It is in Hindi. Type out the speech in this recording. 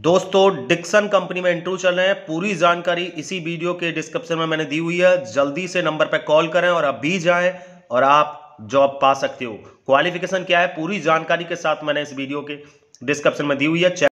दोस्तों डिक्सन कंपनी में इंटरव्यू चल रहे हैं पूरी जानकारी इसी वीडियो के डिस्क्रिप्शन में मैंने दी हुई है जल्दी से नंबर पर कॉल करें और अभी जाएं और आप जॉब पा सकते हो क्वालिफिकेशन क्या है पूरी जानकारी के साथ मैंने इस वीडियो के डिस्क्रिप्शन में दी हुई है